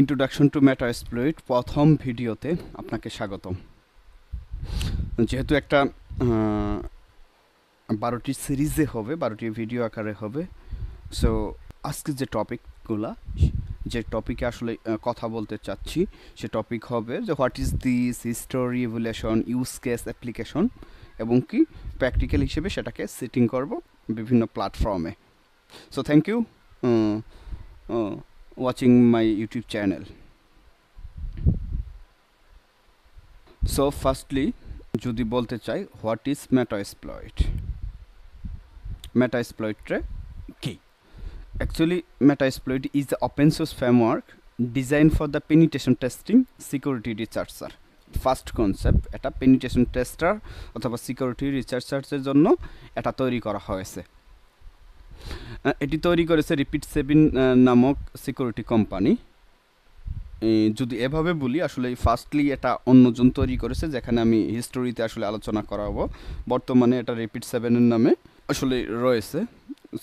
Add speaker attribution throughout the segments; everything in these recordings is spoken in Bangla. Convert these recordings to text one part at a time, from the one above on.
Speaker 1: ইন্ট্রোডাকশন টু ম্যাটার এক্সপ্লোরিট প্রথম ভিডিওতে আপনাকে স্বাগতম যেহেতু একটা বারোটি সিরিজে হবে বারোটি ভিডিও আকারে হবে সো আজকে যে টপিকগুলা যে টপিকে আসলে কথা বলতে চাচ্ছি সে টপিক হবে যে what is this history revolution use case application এবং কি প্র্যাকটিক্যাল হিসেবে সেটাকে সেটিং করব বিভিন্ন প্ল্যাটফর্মে so thank you watching my YouTube channel. So firstly যদি বলতে চাই হোয়াট ইজ মেটা মেটা ম্যাটাস্প্লয়েডটা কি actually meta Metasploit is the open source framework design for the penetration testing security researcher first concept এটা পেনিটেশন টেস্টার অথবা সিকিউরিটি রিসার্চার্সের জন্য এটা তৈরি করা হয়েছে এটি তৈরি করেছে রিপিট সেভিন নামক সিকিউরিটি কোম্পানি যদি এভাবে বলি আসলে ফার্স্টলি এটা অন্যজন তৈরি করেছে যেখানে আমি হিস্টোরিতে আসলে আলোচনা করা হবো বর্তমানে এটা রিপিট সেভেনের নামে আসলে রয়েছে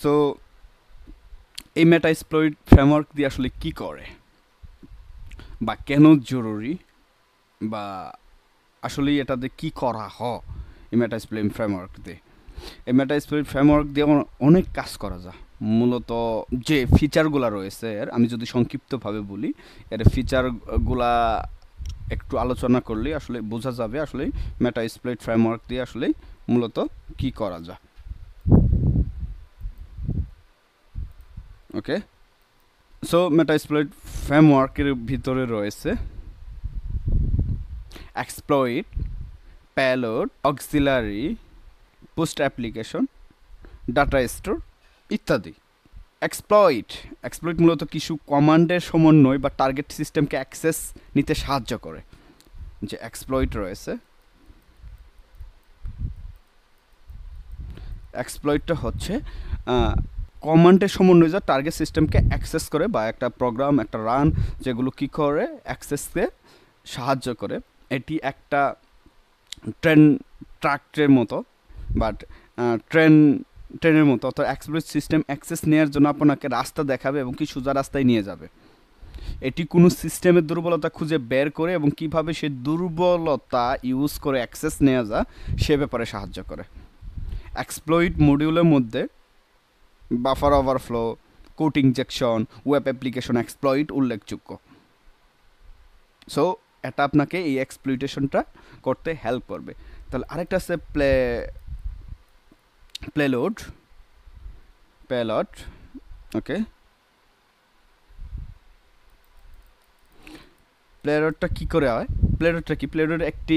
Speaker 1: সো এই মেটাস্প্লয়েড ফ্রেমওয়ার্ক দিয়ে আসলে কি করে বা কেন জরুরি বা আসলে এটাতে কি করা হ এই মেটাস্প্লেম ফ্রেমওয়ার্ক দিয়ে এই মেটা স্পিরিট ফ্রেমওয়ার্ক দিয়ে অনেক কাজ করা যায় মূলত যে ফিচারগুলা রয়েছে এর আমি যদি সংক্ষিপ্তভাবে বলি এর ফিচারগুলা একটু আলোচনা করলে আসলে বোঝা যাবে আসলে মেটা স্প্লিট ফ্রেমওয়ার্ক দিয়ে আসলে মূলত কি করা যায় ওকে সো মেটা স্প্লিট ফ্রেমওয়ার্কের ভিতরে রয়েছে exploit payload auxiliary post application data store ইত্যাদি এক্সপ্লয়েট এক্সপ্লয়েট মূলত কিছু কমান্ডের সমন্বয় বা টার্গেট সিস্টেমকে অ্যাক্সেস নিতে সাহায্য করে যে এক্সপ্লয়েট রয়েছে এক্সপ্লয়েটটা হচ্ছে কমান্ডের সমন্বয় যা টার্গেট সিস্টেমকে অ্যাক্সেস করে বা একটা প্রোগ্রাম একটা রান যেগুলো কী করে অ্যাক্সেসকে সাহায্য করে এটি একটা ট্রেন ট্রাক্টের মতো বাট ট্রেন ট্রেনের মতো অর্থাৎ এক্সপ্রেস সিস্টেম অ্যাক্সেস নেওয়ার জন্য আপনাকে রাস্তা দেখাবে এবং কি সোজা রাস্তায় নিয়ে যাবে এটি কোনো সিস্টেমের দুর্বলতা খুঁজে বের করে এবং কিভাবে সে দুর্বলতা ইউজ করে অ্যাক্সেস নেওয়া যা সে ব্যাপারে সাহায্য করে এক্সপ্লয়েড মডিউলের মধ্যে buffer overflow code injection web application exploit উল্লেখযোগ্য সো এটা আপনাকে এই এক্সপ্লুইটেশনটা করতে হেল্প করবে তাহলে আরেকটা আছে প্লে payload payload ওকে প্লেরডটা কি করে হয় প্লেরডটা কি প্লেরড একটি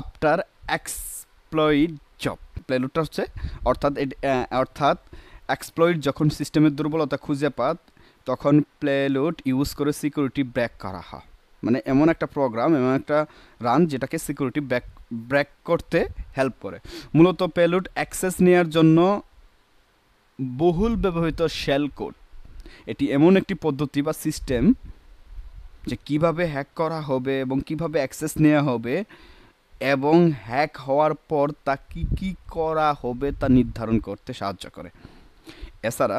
Speaker 1: আফটার এক্সপ্লয়েড জব প্লেরডটা হচ্ছে অর্থাৎ অর্থাৎ এক্সপ্লয়েড যখন সিস্টেমের দুর্বলতা খুঁজে পাত তখন প্লেলোড ইউজ করে সিকিউরিটি ব্রেক করা হয় মানে এমন একটা প্রোগ্রাম এমন একটা রান যেটাকে সিকিউরিটি ব্যাক ব্র্যাক করতে হেল্প করে মূলত পেলুট অ্যাক্সেস নেওয়ার জন্য বহুল ব্যবহৃত শেল কোড এটি এমন একটি পদ্ধতি বা সিস্টেম যে কিভাবে হ্যাক করা হবে এবং কিভাবে অ্যাক্সেস নেওয়া হবে এবং হ্যাক হওয়ার পর তা কি কি করা হবে তা নির্ধারণ করতে সাহায্য করে এছাড়া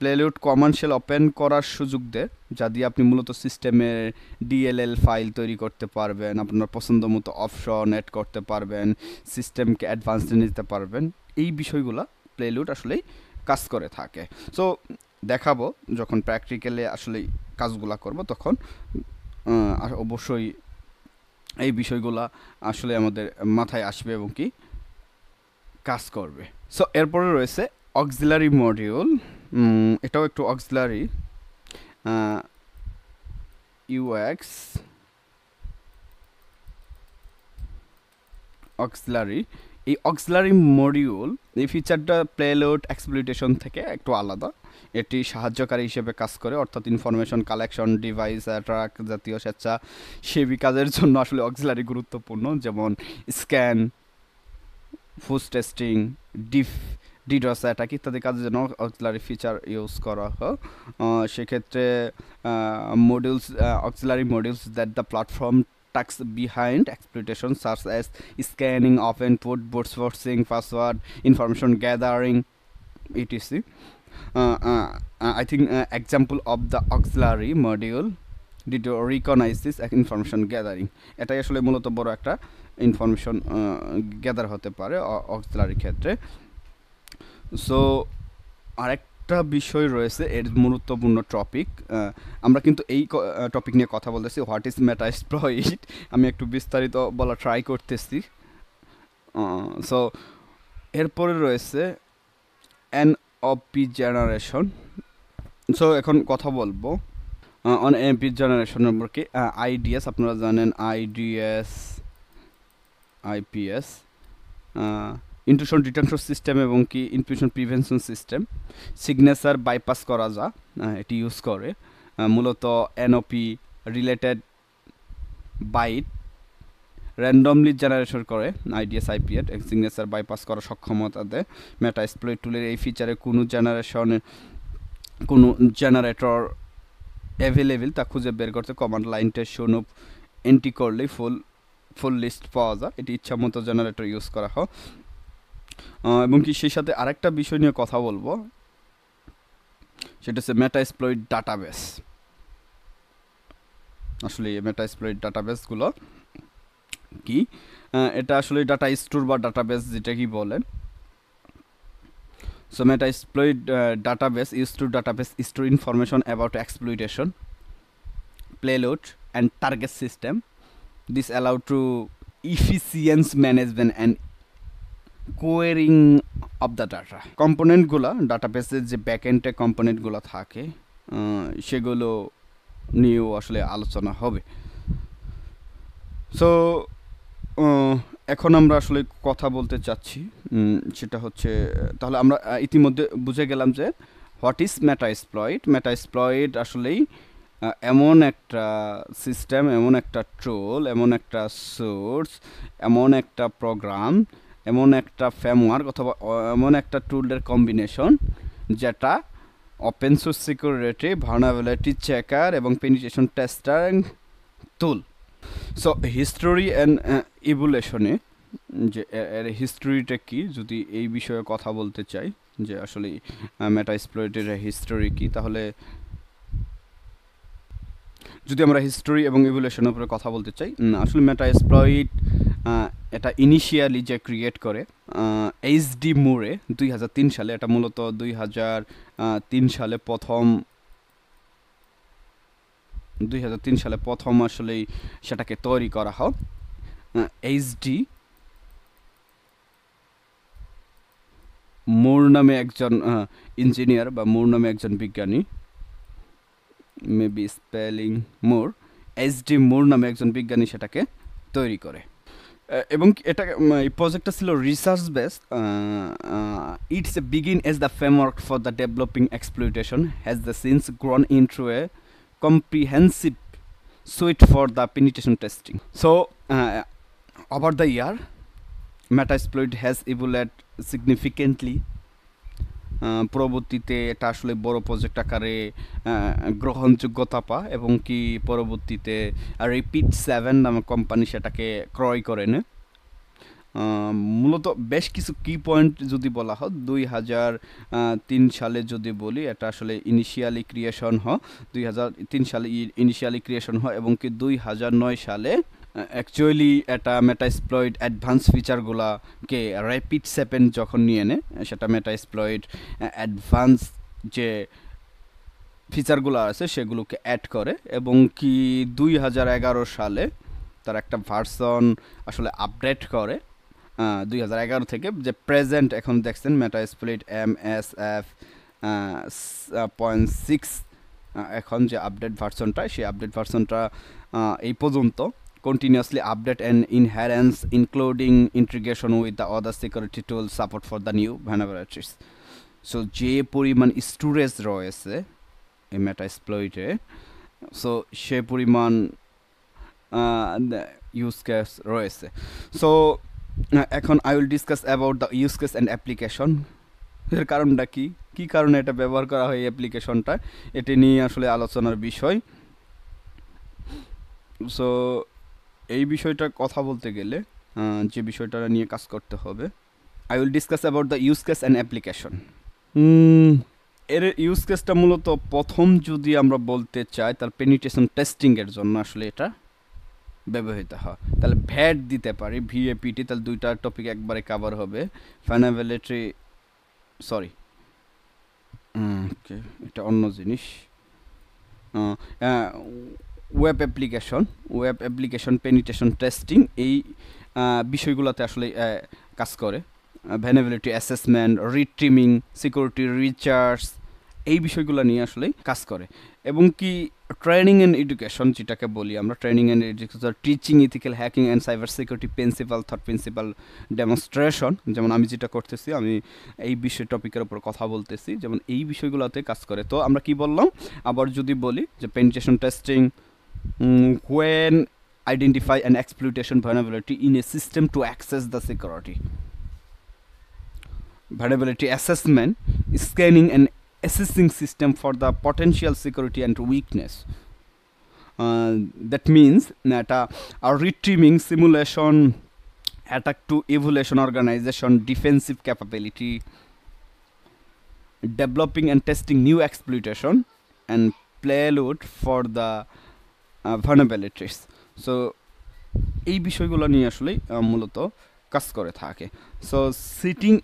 Speaker 1: প্লেলুট কমার্শিয়াল শেল ওপেন করার সুযোগ দেয় যা দিয়ে আপনি মূলত সিস্টেমের ডিএলএল ফাইল তৈরি করতে পারবেন আপনার পছন্দ মতো অপশন অ্যাড করতে পারবেন সিস্টেমকে অ্যাডভান্স নিতে পারবেন এই বিষয়গুলো প্লেলুট আসলেই কাজ করে থাকে সো দেখাবো যখন প্র্যাকটিক্যালে আসলে কাজগুলো করব তখন অবশ্যই এই বিষয়গুলো আসলে আমাদের মাথায় আসবে এবং কি কাজ করবে সো এরপরে রয়েছে অক্সিলারি মডিউল এটাও একটু অক্সলারি ইউএক্স অক্সলারি এই অক্সলারি মডিউল এই ফিচারটা প্লেলোড এক্সপ্লিটেশন থেকে একটু আলাদা এটি সাহায্যকারী হিসেবে কাজ করে অর্থাৎ ইনফরমেশন কালেকশন ডিভাইস ট্রাক জাতীয় স্বেচ্ছা সেবি কাজের জন্য আসলে অক্সলারি গুরুত্বপূর্ণ যেমন স্ক্যান ফুড টেস্টিং ডিফ ডিডস অ্যাটাক ইত্যাদি কাজের জন্য অক্সিলারি ফিচার ইউজ করা হোক সেক্ষেত্রে modules auxiliary modules that the platform tasks behind exploitation সার্চ as scanning of and put boards forcing password information gathering etc I think example of the auxiliary module did reconnaissance information gathering এটাই আসলে মূলত বড় একটা ইনফরমেশন গ্যাদার uh, হতে পারে অক্সিলারির ক্ষেত্রে সো আরেকটা বিষয় রয়েছে এর গুরুত্বপূর্ণ টপিক আমরা কিন্তু এই টপিক নিয়ে কথা বলতেছি হোয়াট ইজ মেটাস্প্লয়েড আমি একটু বিস্তারিত বলা ট্রাই করতেছি সো এরপরে রয়েছে অ্যান অপি জেনারেশন সো এখন কথা বলবো অন এমপি জেনারেশন নম্বরকে আইডিএস আপনারা জানেন IDS IPS intrusion detection system এবং কি intrusion prevention system signature bypass করা যা এটি ইউজ করে মূলত NOP related byte randomly generation করে আইডিএস আইপিএড সিগনেচার বাইপাস করার সক্ষমতা দেয় মেটা স্প্লয় টুলের এই ফিচারে কোনো জেনারেশন কোনো জেনারেটর অ্যাভেলেবেল তা খুঁজে বের করতে কমান্ড লাইনটা সোনুপ এন্ট্রি করলেই ফুল ফুল লিস্ট পাওয়া যায় এটি ইচ্ছামতো জেনারেটর ইউজ করা হয় এবং কি সেই সাথে আরেকটা বিষয় নিয়ে কথা বলবো সেটা হচ্ছে মেটাইসপ্লয়েড ডাটাবেস আসলে এই ডাটাবেস গুলো কি এটা আসলে ডাটা স্টোর বা ডাটাবেস যেটা কি বলেন so Metasploit database use to database store information about exploitation payload and target system this allow to efficient management and querying of the data কম্পোনেন্টগুলো ডাটাবেসের যে ব্যাকএন্ডে কম্পোনেন্টগুলো থাকে সেগুলো নিয়েও আসলে আলোচনা হবে সো এখন আমরা আসলে কথা বলতে চাচ্ছি সেটা হচ্ছে তাহলে আমরা ইতিমধ্যে বুঝে গেলাম যে হোয়াট ইজ ম্যাটা ম্যাটাস্প্লয়েড আসলেই এমন একটা সিস্টেম এমন একটা ট্রোল এমন একটা সোর্স এমন একটা প্রোগ্রাম এমন একটা ফ্রেমওয়ার্ক অথবা এমন একটা টুলের কম্বিনেশন যেটা open source security vulnerability checker এবং penetration tester tool so history and ইভুলেশনে যে এর হিস্টোরিটা কি যদি এই বিষয়ে কথা বলতে চাই যে আসলে মেটা এক্সপ্লোরিটির হিস্টোরি কি তাহলে যদি আমরা হিস্টোরি এবং ইভুলেশনের উপরে কথা বলতে চাই আসলে মেটা এক্সপ্লয়েট এটা ইনিশিয়ালি যে ক্রিয়েট করে এইচ ডি মুরে দুই হাজার তিন সালে এটা মূলত দুই হাজার তিন সালে প্রথম দুই হাজার তিন সালে প্রথম আসলেই সেটাকে তৈরি করা হোক এইচ ডি মোর নামে একজন ইঞ্জিনিয়ার বা মোর নামে একজন বিজ্ঞানী maybe spelling Moore H D Moore নামে একজন বিজ্ঞানী সেটাকে তৈরি করে এবং এটা এই প্রজেক্টটা ছিল research base it's a begin as the framework for the developing exploitation has the since grown into a comprehensive suite for the penetration testing so over the year Metasploit has evolved significantly পরবর্তীতে এটা আসলে বড় প্রজেক্ট আকারে গ্রহণযোগ্যতা পা এবং কি পরবর্তীতে রিপিট সেভেন নামে কোম্পানি সেটাকে ক্রয় করে না মূলত বেশ কিছু কি পয়েন্ট যদি বলা হয় দুই হাজার তিন সালে যদি বলি এটা আসলে ইনিশিয়ালি ক্রিয়েশন হয় দুই হাজার তিন সালে ইনিশিয়ালি ক্রিয়েশন হয় এবং কি দুই হাজার নয় সালে অ্যাকচুয়ালি এটা মেটাইসপ্লয়েড অ্যাডভান্স ফিচারগুলোকে র্যাপিড সেপেন যখন নিয়ে নেয় সেটা মেটাইসপ্লয়েড অ্যাডভান্স যে ফিচারগুলো আছে সেগুলোকে অ্যাড করে এবং কি দুই হাজার এগারো সালে তার একটা ভার্সন আসলে আপডেট করে দুই হাজার এগারো থেকে যে প্রেজেন্ট এখন দেখছেন Metasploit M S F point six এখন যে আপডেট ভার্সনটা সেই আপডেট ভার্সনটা এই পর্যন্ত continuously update and enhance including integration with the other security tools support for the new vulnerabilities so j সো যে পরিমাণ স্টোরেজ রয়েছে এই মেটাস্প্লয়েটে সো সে পরিমাণ ইউজ কেস রয়েছে so এখন I will discuss about the use case and application এর কারণটা কী কী কারণে এটা ব্যবহার করা হয় অ্যাপ্লিকেশনটা এটি নিয়ে আসলে আলোচনার বিষয় সো এই বিষয়টার কথা বলতে গেলে যে বিষয়টা নিয়ে কাজ করতে হবে I will discuss about the use case and application এর ইউজ কেসটা মূলত প্রথম যদি আমরা বলতে চাই তার পেনিটেশন টেস্টিংয়ের জন্য আসলে এটা ব্যবহৃত হয় তাহলে ভ্যাট দিতে পারি ভিএপিটি তাহলে দুইটা টপিক একবারে কাভার হবে ফ্যানাভেলেটরি সরি এটা অন্য জিনিস web application web application penetration testing এই বিষয়গুলোতে আসলে কাজ করে vulnerability assessment red teaming security research এই বিষয়গুলো নিয়ে আসলে কাজ করে এবং কি ট্রেনিং অ্যান্ড এডুকেশন যেটাকে বলি আমরা training and education teaching ethical hacking and cyber security principle third principle demonstration যেমন আমি যেটা করতেছি আমি এই বিষয় টপিকের উপর কথা বলতেছি যেমন এই বিষয়গুলোতে কাজ করে তো আমরা কি বললাম আবার যদি বলি যে penetration testing Mm, when identify an exploitation vulnerability in a system to access the security vulnerability assessment scanning and assessing system for the potential security and weakness uh, that means that uh, a retrieving simulation attack to evaluation organization defensive capability developing and testing new exploitation and payload for the vulnerabilities so এই বিষয়গুলো নিয়ে আসলেই মূলত কাজ করে থাকে so setting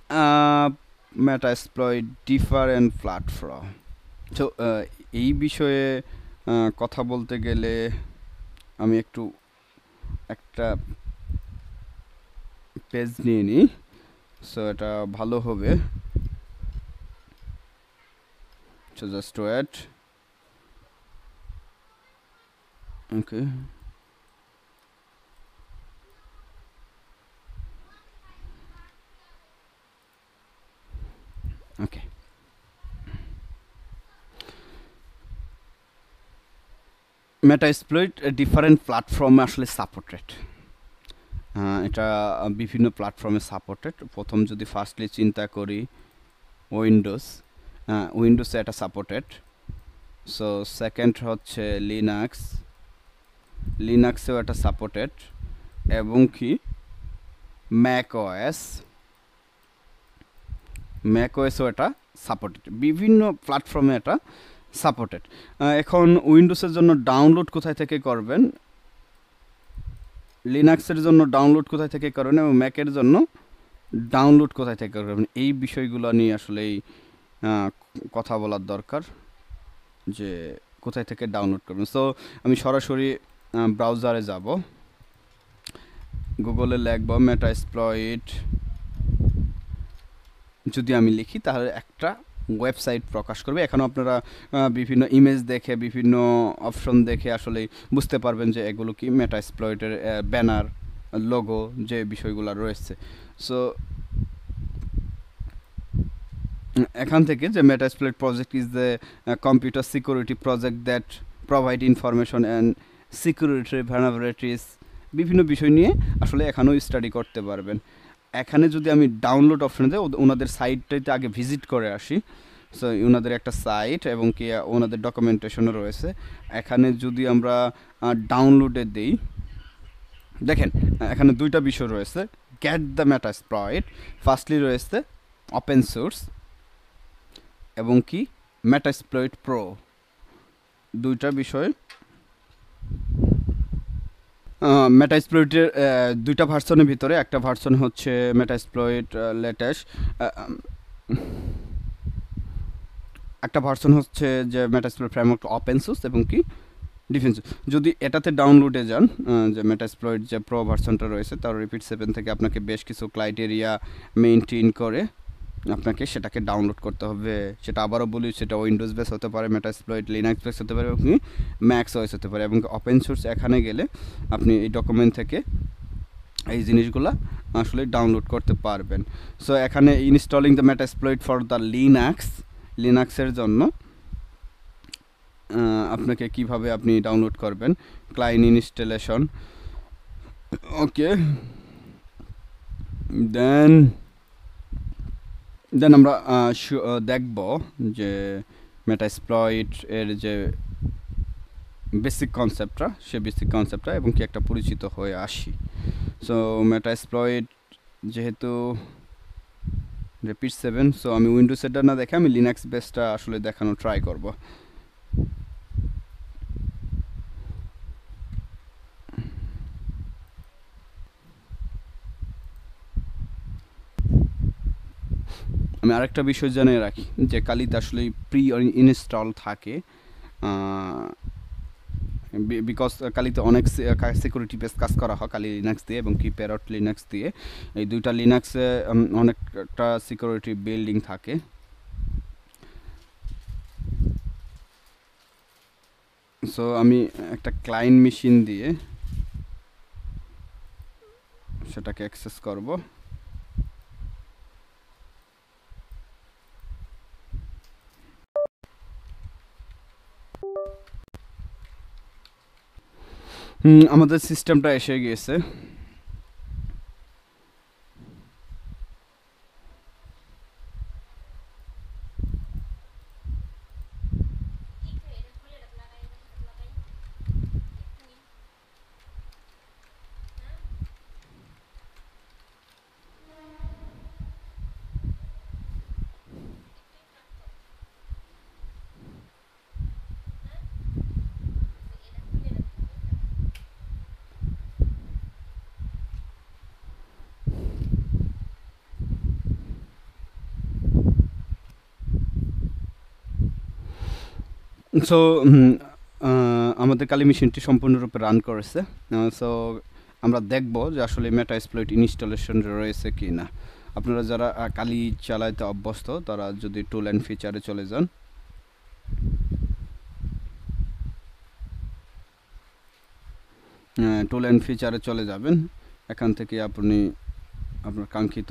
Speaker 1: Metasploit different platform so এই বিষয়ে কথা বলতে গেলে আমি একটু একটা পেজ নিয়ে নিই সো এটা ভালো হবে so just wait Okay. Okay. Metasploit different প্ল্যাটফর্মে আসলে সাপোর্টেড এটা uh, বিভিন্ন প্ল্যাটফর্মে সাপোর্টেড প্রথম যদি ফার্স্টলি চিন্তা করি উইন্ডোজ উইন্ডোজে uh, এটা সাপোর্টেড সো সেকেন্ড হচ্ছে লিনাক্স লিনাক্সেও এটা সাপোর্টেড এবং কি ম্যাক ওএস ম্যাক ওএসও এটা সাপোর্টেড বিভিন্ন প্ল্যাটফর্মে এটা সাপোর্টেড এখন উইন্ডোজের জন্য ডাউনলোড কোথায় থেকে করবেন লিনাক্সের জন্য ডাউনলোড কোথায় থেকে করবেন এবং ম্যাকের জন্য ডাউনলোড কোথায় থেকে করবেন এই বিষয়গুলো নিয়ে আসলে কথা বলার দরকার যে কোথায় থেকে ডাউনলোড করবেন সো আমি সরাসরি ব্রাউজারে যাব গুগলে লিখব মেটা স্প্লয়েড যদি আমি লিখি তাহলে একটা ওয়েবসাইট প্রকাশ করবে এখানেও আপনারা বিভিন্ন ইমেজ দেখে বিভিন্ন অপশন দেখে আসলে বুঝতে পারবেন যে এগুলো কি মেটা স্প্লয়েটের ব্যানার লোগো যে বিষয়গুলো রয়েছে সো এখান থেকে যে Metasploit project is the computer security project that provide information and security vulnerabilities বিভিন্ন বিষয় নিয়ে আসলে এখানেও স্টাডি করতে পারবেন এখানে যদি আমি ডাউনলোড অপশানে যাই ওনাদের সাইটটাতে আগে ভিজিট করে আসি সো ওনাদের একটা সাইট এবং কি ওনাদের ডকুমেন্টেশনও রয়েছে এখানে যদি আমরা ডাউনলোডে দিই দেখেন এখানে দুইটা বিষয় রয়েছে get the Metasploit firstly রয়েছে ওপেন সোর্স এবং কি স্প্লয়েড প্রো দুইটা বিষয় মেটাস্প্লয়েটের দুইটা ভার্সনের ভিতরে একটা ভার্সন হচ্ছে মেটাস্প্লয়েট লেটেস্ট একটা ভার্সন হচ্ছে যে মেটাস্প্লয়েট ফ্রেমওয়ার্ক ওপেন সোর্স এবং কি ডিফেন্স যদি এটাতে ডাউনলোডে যান যে মেটা মেটাস্প্লয়েট যে প্রো ভার্সনটা রয়েছে তার রিপিট সেভেন থেকে আপনাকে বেশ কিছু ক্রাইটেরিয়া মেনটেন করে আপনাকে সেটাকে ডাউনলোড করতে হবে সেটা আবারও বলি সেটা উইন্ডোজ বেস হতে পারে মেটাসপ্লয়েড লিনাক্স বেস হতে পারে এবং ম্যাক্স ওয়েস হতে পারে এবং ওপেন সোর্স এখানে গেলে আপনি এই ডকুমেন্ট থেকে এই জিনিসগুলো আসলে ডাউনলোড করতে পারবেন সো এখানে installing the Metasploit for the Linux লিনাক্সের জন্য আপনাকে কিভাবে আপনি ডাউনলোড করবেন ক্লাইন ইনস্টলেশন ওকে দেন দেন আমরা দেখব যে মেটাস্প্লয়েড এর যে বেসিক কনসেপ্টটা সে বেসিক কনসেপ্টটা এবং কি একটা পরিচিত হয়ে আসি সো মেটাস্প্লয়েড যেহেতু রেপিড সেভেন সো আমি উইন্ডো সেটটা না দেখে আমি লিনাক্স বেসটা আসলে দেখানো ট্রাই করব আমি আরেকটা বিষয় জানিয়ে রাখি যে কালিতে আসলে প্রি ইনস্টল থাকে বিকজ কালিতে অনেক সিকিউরিটি বেস কাজ করা হয় কালি লিনাক্স দিয়ে এবং কি প্যারট লিনাক্স দিয়ে এই দুইটা লিনাক্সে অনেকটা সিকিউরিটি বিল্ডিং থাকে সো আমি একটা ক্লায়েন্ট মেশিন দিয়ে সেটাকে অ্যাক্সেস করবো আমাদের সিস্টেমটা এসে গিয়েছে সো আমাদের কালি মেশিনটি সম্পূর্ণরূপে রান করেছে সো আমরা দেখব যে আসলে মেটা স্প্লয়েট ইনস্টলেশন রয়েছে কি না আপনারা যারা কালি চালাইতে অভ্যস্ত তারা যদি টুল অ্যান্ড ফিচারে চলে যান টুল অ্যান্ড ফিচারে চলে যাবেন এখান থেকে আপনি আপনার কাঙ্ক্ষিত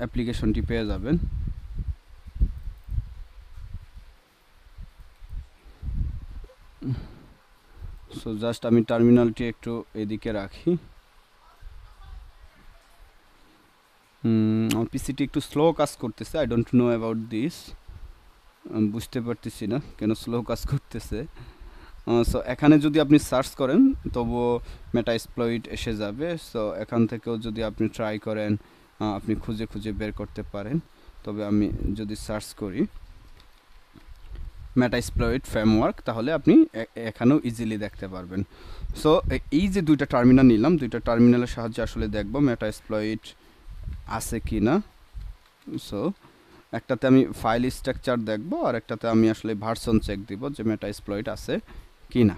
Speaker 1: অ্যাপ্লিকেশনটি পেয়ে যাবেন সো জাস্ট আমি টার্মিনালটি একটু এদিকে রাখি আমার পিসিটি একটু স্লো কাজ করতেছে I don't know about this বুঝতে পারতেছি না কেন স্লো কাজ করতেছে সো এখানে যদি আপনি সার্চ করেন তবুও মেটাস্প্লয়েড এসে যাবে সো এখান থেকেও যদি আপনি ট্রাই করেন আপনি খুঁজে খুঁজে বের করতে পারেন তবে আমি যদি সার্চ করি ম্যাটাস্প্লয়েড ফ্রেমওয়ার্ক তাহলে আপনি এখানেও ইজিলি দেখতে পারবেন সো এই যে দুইটা টার্মিনাল নিলাম দুইটা টার্মিনালের সাহায্যে আসলে মেটা ম্যাটাস্প্লয়েড আছে কি না সো একটাতে আমি ফাইল স্ট্রাকচার দেখব আর একটাতে আমি আসলে ভার্সন চেক দিব যে ম্যাটাস্প্লয়েড আছে কি না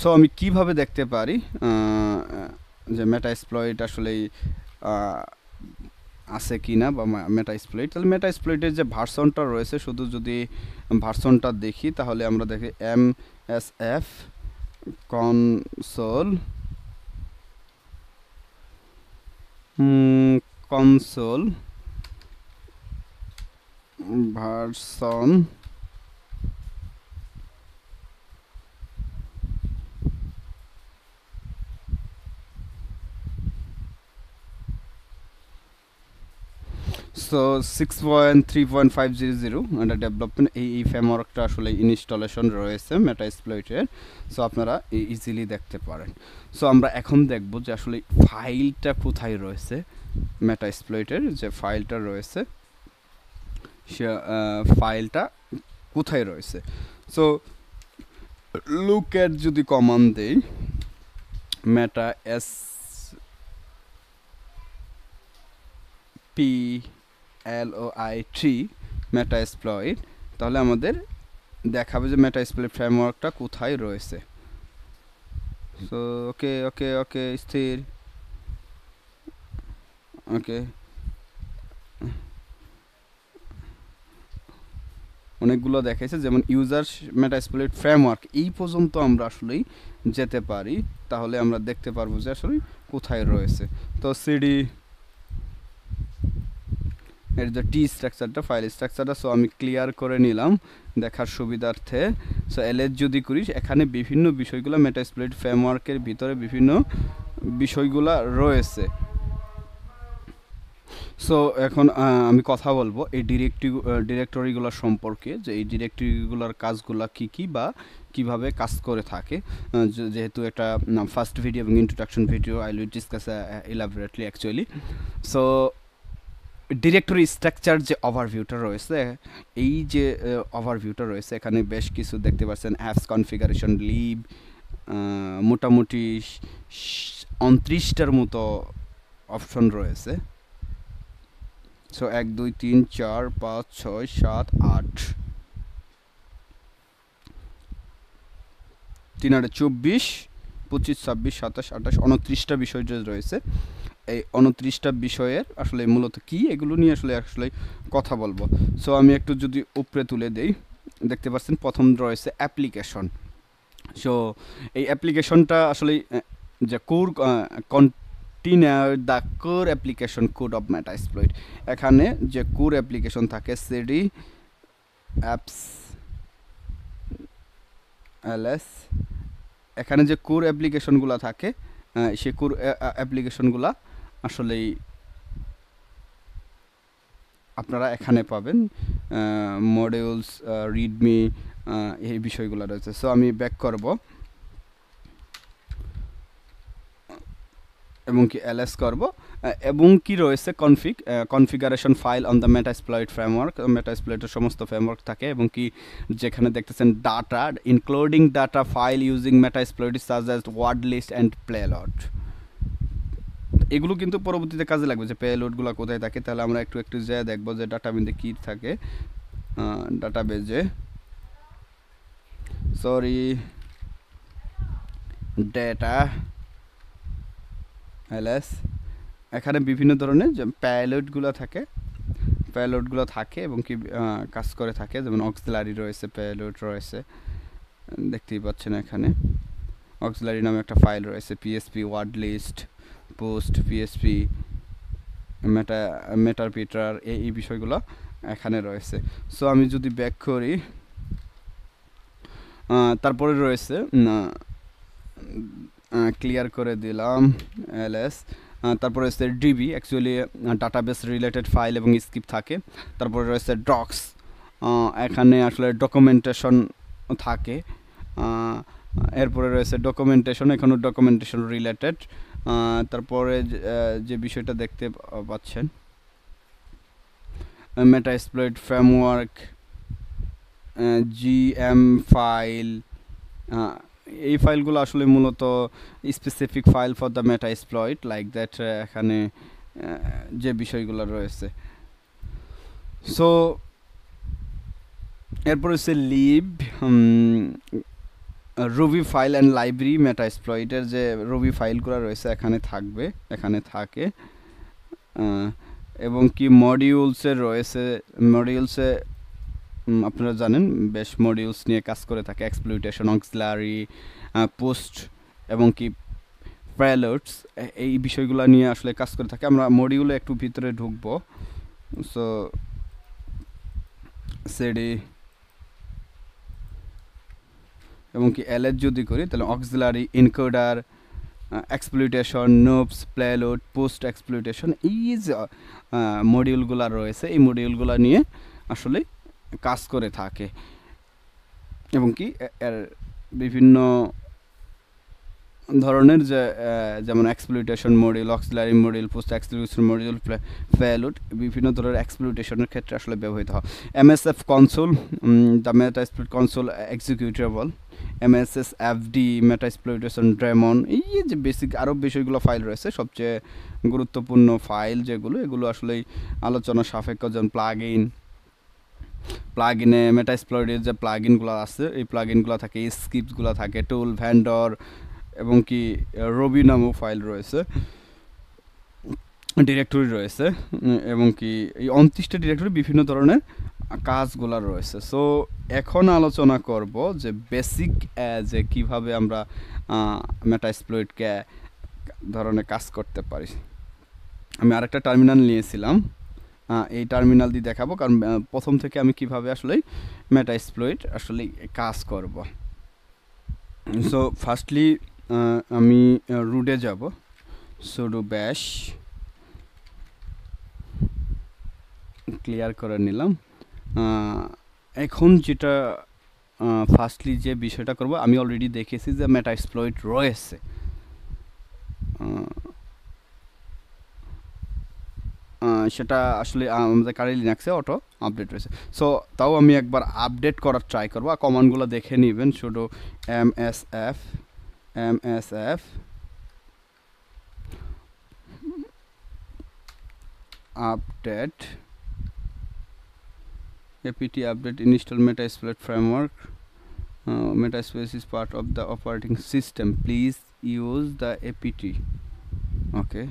Speaker 1: সো আমি কিভাবে দেখতে পারি যে ম্যাটাস্প্লয়েড আসলে আছে কি না বা মেটা স্প্লেট তাহলে মেটা স্প্লেটের যে ভার্সনটা রয়েছে শুধু যদি ভার্সনটা দেখি তাহলে আমরা দেখি M S F console console version so six point three point five zero zero এটা ডেভেলপমেন্ট এই এই ফ্রেমওয়ার্কটা আসলে ইনস্টলেশন রয়েছে মেটা স্প্লয়েটের সো আপনারা ইজিলি e-, দেখতে পারেন সো আমরা এখন দেখব যে আসলে ফাইলটা কোথায় রয়েছে মেটা স্প্লয়েটের যে ফাইলটা রয়েছে সে ফাইলটা কোথায় রয়েছে সো লুক যদি কমান দেই meta S P L O I three tree Metasploit তাহলে আমাদের দেখাবে যে মেটাস্প্লয়েড ফ্রেমওয়ার্কটা কোথায় রয়েছে সো ওকে ওকে ওকে স্থির ওকে অনেকগুলো দেখাইছে যেমন ইউজার মেটাস্প্লেট ফ্রেমওয়ার্ক এই পর্যন্ত আমরা আসলেই যেতে পারি তাহলে আমরা দেখতে পারবো যে আসলে কোথায় রয়েছে তো সিডি এর যে টি স্ট্রাকচারটা ফাইল স্ট্রাকচারটা সো আমি ক্লিয়ার করে নিলাম দেখার সুবিধার্থে সো এলএস যদি করিস এখানে বিভিন্ন বিষয়গুলো মেটাস্প্লিট ফ্রেমওয়ার্কের ভিতরে বিভিন্ন বিষয়গুলো রয়েছে সো এখন আমি কথা বলবো এই ডিরেক্টি ডিরেক্টরিগুলো সম্পর্কে যে এই ডিরেক্টরিগুলোর কাজগুলো কী কী বা কিভাবে কাজ করে থাকে যেহেতু এটা ফার্স্ট ভিডিও এবং introduction video I will discuss elaborately actually so directory structure যে ওভারভিউটা রয়েছে এই যে ওভারভিউটা রয়েছে এখানে বেশ কিছু দেখতে পাচ্ছেন অ্যাপস কনফিগারেশন লিভ মোটামুটি উনত্রিশটার মতো অপশন রয়েছে সো এক দুই তিন চার পাঁচ ছয় সাত আট তিন আটে চব্বিশ পঁচিশ ছাব্বিশ সাতাশ আঠাশ উনত্রিশটা বিষয় রয়েছে এই উনত্রিশটা বিষয়ের আসলে মূলত কি এগুলো নিয়ে আসলে আসলে কথা বলবো সো আমি একটু যদি উপরে তুলে দেই দেখতে পাচ্ছেন প্রথম রয়েছে অ্যাপ্লিকেশন সো এই অ্যাপ্লিকেশনটা আসলে যে core continue the core application code of meta exploit এখানে যে কোর অ্যাপ্লিকেশন থাকে সেডি অ্যাপস এলএস এখানে যে কোর অ্যাপ্লিকেশনগুলো থাকে সে কোর অ্যাপ্লিকেশনগুলো আসলেই আপনারা এখানে পাবেন মডেলস রিডমি এই বিষয়গুলো রয়েছে সো আমি ব্যাক করব এবং কি এলএস করব এবং কি রয়েছে config configuration file on the Metasploit framework মেটাসপ্লয়েডের সমস্ত ফ্রেমওয়ার্ক থাকে এবং কি যেখানে দেখতেছেন data including data file using Metasploit such as word list and play lot এগুলো কিন্তু পরবর্তীতে কাজে লাগবে যে পেলোডগুলো কোথায় থাকে তাহলে আমরা একটু একটু যে দেখবো যে ডাটাবেজে কী থাকে ডাটাবেজে সরি ডেটা এলএস এখানে বিভিন্ন ধরনের যে প্যালোডগুলো থাকে প্যালোডগুলো থাকে এবং কি কাজ করে থাকে যেমন অক্সিলারি রয়েছে প্যালোড রয়েছে দেখতেই পাচ্ছেন এখানে অক্সিলারি নামে একটা ফাইল রয়েছে PSP word list post PSP meta meterpreter এই বিষয়গুলো এখানে রয়েছে সো আমি যদি ব্যাক করি তারপরে রয়েছে ক্লিয়ার করে দিলাম এলএস তারপরে রয়েছে DB actually database related file এবং স্কিপ থাকে তারপরে রয়েছে ডক্স এখানে আসলে ডকুমেন্টেশন থাকে এরপরে রয়েছে ডকুমেন্টেশন এখানে ডকুমেন্টেশন রিলেটেড তারপরে যে বিষয়টা দেখতে পাচ্ছেন meta exploit framework GM file এই ফাইলগুলো আসলে মূলত specific file for the meta exploit like that এখানে যে বিষয়গুলো রয়েছে সো এরপর হচ্ছে lib Ruby file and library meta এক্সপ্লয়েটের যে রুবি ফাইলগুলো রয়েছে এখানে থাকবে এখানে থাকে এবং কি মডিউলসে রয়েছে মডিউলসে আপনারা জানেন বেশ মডিউলস নিয়ে কাজ করে থাকে এক্সপ্লোইটেশন অক্সিলারি পোস্ট এবং কি প্যালোটস এই বিষয়গুলো নিয়ে আসলে কাজ করে থাকে আমরা মডিউলে একটু ভিতরে ঢুকবো সো সেডি এবং কি এলএস যদি করি তাহলে auxiliary encoder exploitation nops payload post exploitation এই যে মডিউলগুলো রয়েছে এই মডিউলগুলো নিয়ে আসলে কাজ করে থাকে এবং কি এর বিভিন্ন ধরনের যে যেমন exploitation module auxiliary module post exploitation module ফেলুট বিভিন্ন ধরনের এক্সপ্লুটেশনের ক্ষেত্রে আসলে ব্যবহৃত হয় MSF console the Metasploit console executable MSS D meta exploitation daemon এই যে বেসিক আরও বিষয়গুলো ফাইল রয়েছে সবচেয়ে গুরুত্বপূর্ণ ফাইল যেগুলো এগুলো আসলেই আলোচনা সাপেক্ষ যেমন প্লাগ ইন প্লাগ ইনে মেটাস্প্লয়েডের যে প্লাগ ইনগুলো আছে এই প্লাগ ইনগুলো থাকে স্ক্রিপ্টগুলো থাকে টুল ভ্যান্ডর এবং কি রবি নামও ফাইল রয়েছে ডিরেক্টরি রয়েছে এবং কি এই অন্তিষ্টা ডিরেক্টরি বিভিন্ন ধরনের কাজগুলো রয়েছে সো এখন আলোচনা করব যে বেসিক যে কিভাবে আমরা মেটাস্প্লয়েডকে ধরনের কাজ করতে পারি আমি আরেকটা টার্মিনাল নিয়েছিলাম এই টার্মিনাল দিয়ে দেখাবো কারণ প্রথম থেকে আমি কিভাবে আসলে মেটাস্প্লয়েড আসলে কাজ করব সো ফার্স্টলি আমি রুটে যাব সোডো ব্যাস ক্লিয়ার করে নিলাম এখন যেটা ফার্স্টলি যে বিষয়টা করব আমি অলরেডি দেখেছি যে মেটা এক্সপ্লয়েড রয়েছে সেটা আসলে আমাদের কারেন্ট লিনাক্সে অটো আপডেট রয়েছে সো তাও আমি একবার আপডেট করার ট্রাই করবো আর কমান্ডগুলো দেখে নেবেন শুধু M S F MSF update apt update install metasploit framework uh, metaspace is part of the operating system please use the apt okay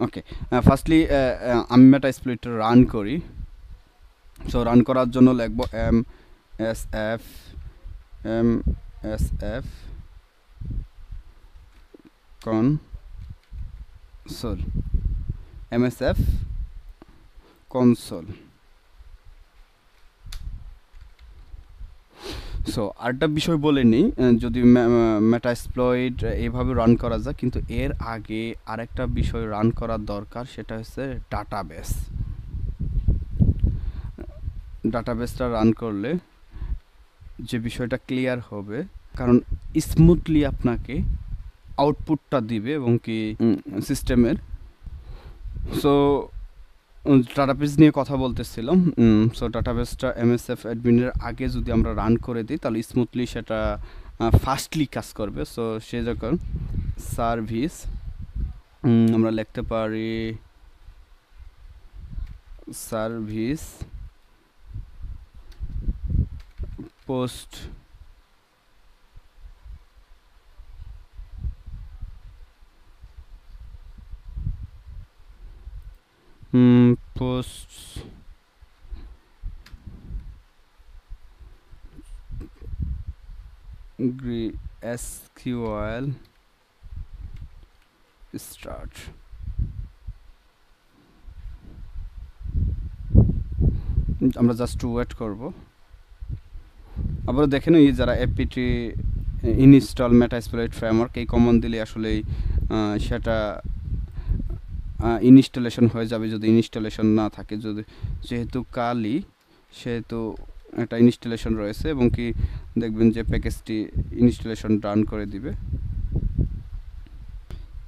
Speaker 1: okay uh, uh, firstly okay firstly আমি মেটা স্প্লিটটা run করি সো রান করার জন্য লিখব M S F M sf console msf console so আরেকটা বিষয় বলে নিই যদি ম্যাটাসপ্লয়েড এভাবে রান করা যায় কিন্তু এর আগে আরেকটা বিষয় রান করার দরকার সেটা হচ্ছে ডাটাবেস ডাটাবেসটা রান করলে যে বিষয়টা ক্লিয়ার হবে কারণ স্মুথলি আপনাকে আউটপুটটা দিবে এবং কি সিস্টেমের সো ডাটাবেস নিয়ে কথা বলতেছিলাম সো ডাটাবেসটা এমএসএফ অ্যাডমিনের আগে যদি আমরা রান করে দিই তাহলে স্মুথলি সেটা ফাস্টলি কাজ করবে সো সে যখন সার্ভিস আমরা লিখতে পারি service post post SQL start আমরা জাস্ট ওয়েট করবো আবার দেখেন এই যারা এপিটি ইনস্টল মেটাসপ্লাইট ফ্রেমওয়ার্ক এই কমন দিলে আসলে সেটা ইনস্টলেশন হয়ে যাবে যদি ইনস্টলেশন না থাকে যদি যেহেতু কালি সেহেতু একটা ইনস্টলেশন রয়েছে এবং কি দেখবেন যে প্যাকেজটি ইনস্টলেশন ডান করে দিবে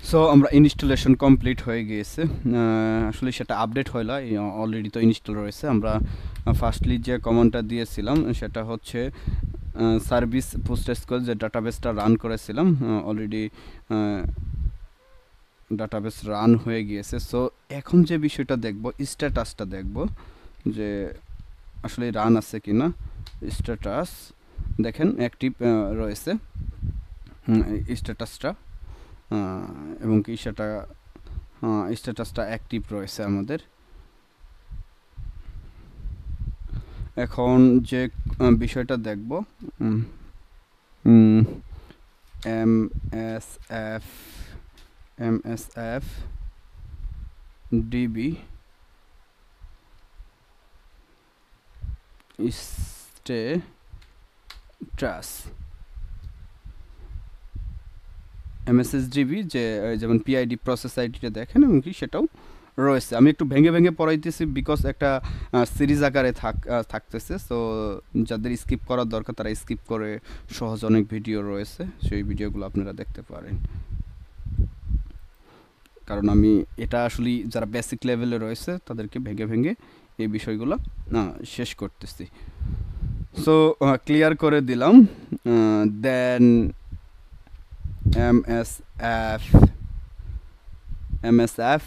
Speaker 1: সো আমরা ইনস্টলেশন কমপ্লিট হয়ে গিয়েছে আসলে সেটা আপডেট হইলা অলরেডি তো ইনস্টল রয়েছে আমরা ফার্স্টলি যে কমনটা দিয়েছিলাম সেটা হচ্ছে সার্ভিস স্কোর যে ডাটাবেসটা রান করেছিলাম অলরেডি ডাটাবেস রান হয়ে গিয়েছে সো এখন যে বিষয়টা দেখব স্ট্যাটাসটা দেখব যে আসলে রান আছে কি না স্ট্যাটাস দেখেন অ্যাক্টিভ রয়েছে স্ট্যাটাসটা এবং কি সেটা স্ট্যাটাসটা অ্যাক্টিভ রয়েছে আমাদের এখন যে বিষয়টা দেখব M S F M S F DB status M S DB যে যেমন পিআইডি প্রসেস আইডিটা দেখেন এবং কি সেটাও রয়েছে আমি একটু ভেঙে ভেঙে পড়াইতেছি বিকজ একটা সিরিজ আকারে থাক থাকতেছে সো যাদের স্কিপ করার দরকার তারা স্কিপ করে সহজ অনেক ভিডিও রয়েছে সেই ভিডিওগুলো আপনারা দেখতে পারেন কারণ আমি এটা আসলে যারা বেসিক লেভেলে রয়েছে তাদেরকে ভেঙে ভেঙে এই বিষয়গুলো না শেষ করতেছি সো ক্লিয়ার করে দিলাম then M S F M S F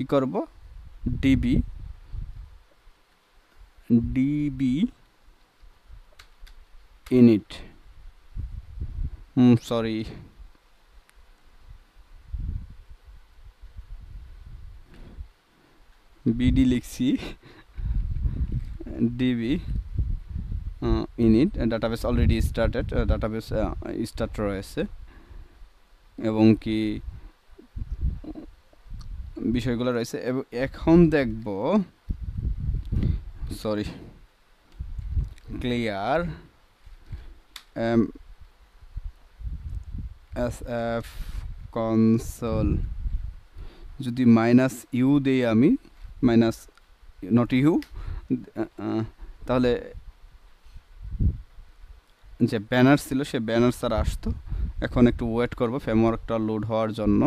Speaker 1: কি করব DB DB init sorry BD লিখছি DB init database already started database start রয়েছে এবং কি বিষয়গুলো রয়েছে এবং এখন দেখব sorry clear M S F console যদি মাইনাস ইউ দেই আমি মাইনাস নট ইউ তাহলে যে ব্যানার ছিল সে ব্যানার স্যার আসতো এখন একটু ওয়েট করবো ফ্রেমওয়ার্কটা লোড হওয়ার জন্য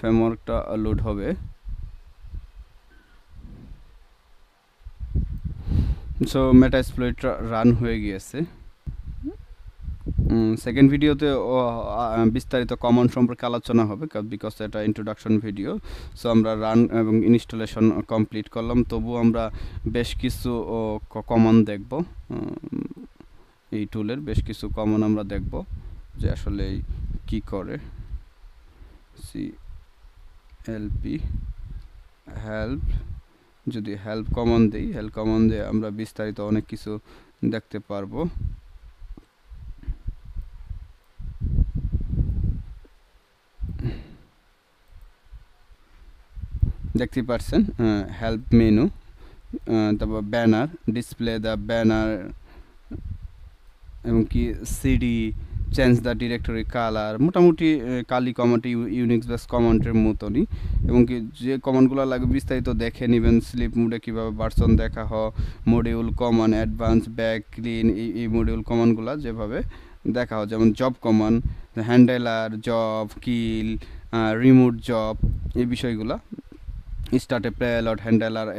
Speaker 1: ফ্রেমওয়ার্কটা লোড হবে সো মেটা স্প্লয়েটটা রান হয়ে গিয়েছে সেকেন্ড ভিডিওতে বিস্তারিত কমন সম্পর্কে আলোচনা হবে বিকজ এটা ইন্ট্রোডাকশন ভিডিও সো আমরা রান এবং ইনস্টলেশন কমপ্লিট করলাম তবু আমরা বেশ কিছু কমন দেখব এই টুলের বেশ কিছু কমন আমরা দেখব যে আসলে কি করে সি এলপি হেল্প যদি হেল্প কমন দিই হেল্প কমন দিয়ে আমরা বিস্তারিত অনেক কিছু দেখতে পারবো দেখতে পারছেন হেল্প মেনু তারপর ব্যানার ডিসপ্লে দ্য ব্যানার এবং কি CD change the directory colour মোটামুটি কালি কমান্ড ইউনিক্স বেস কমান্ডের মতনই এবং কি যে কমান্ডগুলো লাগে বিস্তারিত দেখে নেবেন স্লিপ মোডে কীভাবে ভার্সন দেখা হয় মডিউল কমান অ্যাডভান্স ব্যাক ক্লিন এই এই মডিউল কমানগুলো যেভাবে দেখা হয় যেমন job command handler job kill remote job এই বিষয়গুলো start a play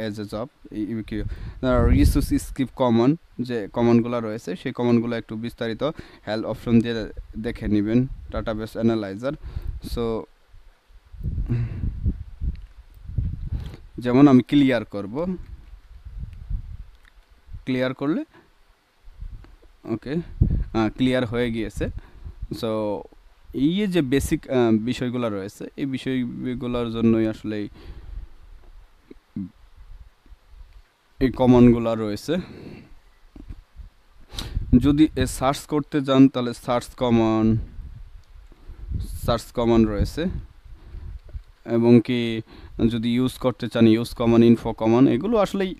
Speaker 1: as a job a job resource skip command যে কমনগুলো রয়েছে সেই কমনগুলো একটু বিস্তারিত হেল্প অপশন দিয়ে দেখে নেবেন বেস অ্যানালাইজার সো যেমন আমি ক্লিয়ার করব ক্লিয়ার করলে ওকে ক্লিয়ার হয়ে গিয়েছে সো এই যে বেসিক বিষয়গুলো রয়েছে এই বিষয়গুলোর জন্যই আসলে এই কমনগুলো রয়েছে যদি এ সার্চ করতে যান তাহলে সার্চ কমন সার্চ কমন রয়েছে এবং কি যদি ইউজ করতে চান ইউজ কমন ইনফো কমন এগুলো আসলেই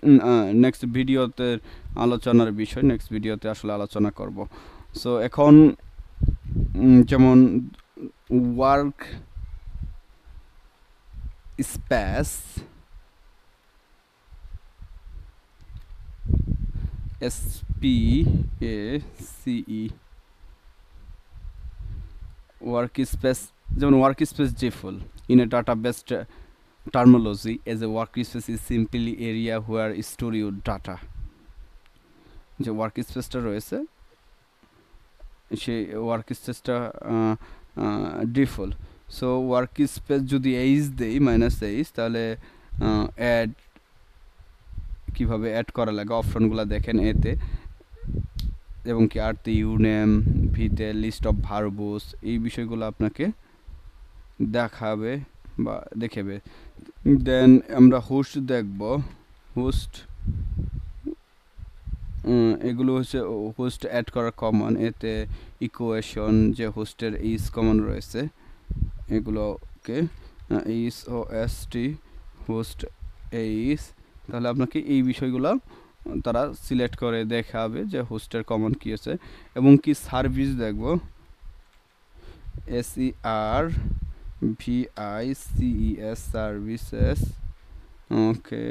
Speaker 1: নেক্সট ভিডিওতে আলোচনার বিষয় নেক্সট ভিডিওতে আসলে আলোচনা করব সো এখন যেমন workspace S P A C E work space যেমন work space default in a database terminology as a work space is simply area where store your data যে ওয়ার্ক স্পেসটা রয়েছে সেই ওয়ার্ক স্পেসটা ডিফল্ট সো ওয়ার্ক স্পেস যদি এইচ দেই মাইনাস এইচ তাহলে অ্যাড কিভাবে অ্যাড করা লাগে অপশনগুলো দেখেন এতে এবং কি আর তে ইউনেম ভিতে লিস্ট অফ ভার্বোস এই বিষয়গুলো আপনাকে দেখাবে বা দেখাবে দেন আমরা হোস্ট দেখব হোস্ট এগুলো হচ্ছে হোস্ট অ্যাড করা কমন এতে ইকুয়েশন যে হোস্টের ইস কমন রয়েছে এগুলোকে ইস ও এস টি হোস্ট এইস তাহলে আপনাকে এই বিষয়গুলো তারা সিলেক্ট করে দেখাবে যে হোস্টের কমন কী আছে এবং কি সার্ভিস দেখব S E R V I C E S services okay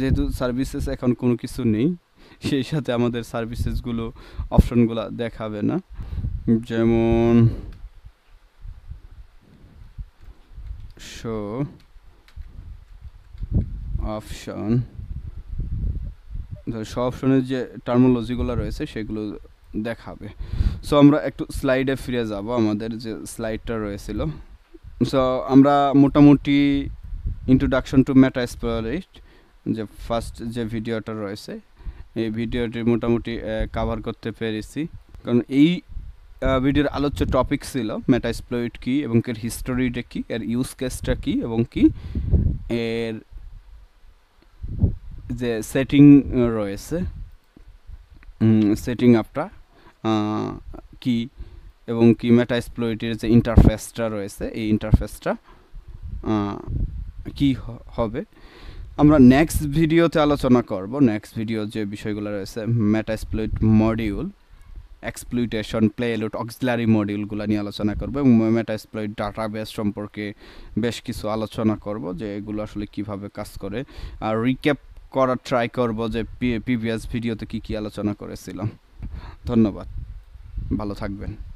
Speaker 1: যেহেতু সার্ভিসেস এখন কোনো কিছু নেই সেই সাথে আমাদের সার্ভিসেসগুলো অপশানগুলো দেখাবে না যেমন show অপশন ধর সব অপশনের যে টার্মোলজিগুলো রয়েছে সেগুলো দেখাবে সো আমরা একটু স্লাইডে ফিরে যাব আমাদের যে স্লাইডটা রয়েছিল সো আমরা মোটামুটি ইন্ট্রোডাকশন টু ম্যাটা স্পোরাইট যে ফার্স্ট যে ভিডিওটা রয়েছে এই ভিডিওটি মোটামুটি কাভার করতে পেরেছি কারণ এই ভিডিওর আলোচ্য টপিক ছিল মেটাস্প্লয়েড কি এবং এর হিস্টোরিটা কি এর ইউজ কেসটা কি এবং কি এর যে সেটিং রয়েছে সেটিং আপটা কি এবং কি মেটাস্প্লয়েডের যে ইন্টারফেসটা রয়েছে এই ইন্টারফেসটা কি হবে আমরা নেক্সট ভিডিওতে আলোচনা করব নেক্সট ভিডিও যে বিষয়গুলো রয়েছে মেটাস্প্লয়েড মডিউল এক্সপ্লুইটেশন প্লেলুট অক্সিলারি মডিউলগুলো নিয়ে আলোচনা করবো এবং মেটা এক্সপ্লয়েড ডাটাবেস সম্পর্কে বেশ কিছু আলোচনা করব যে এগুলো আসলে কিভাবে কাজ করে আর রিক্যাপ করার ট্রাই করব যে প্রিভিয়াস ভিডিওতে কি কি আলোচনা করেছিলাম ধন্যবাদ ভালো থাকবেন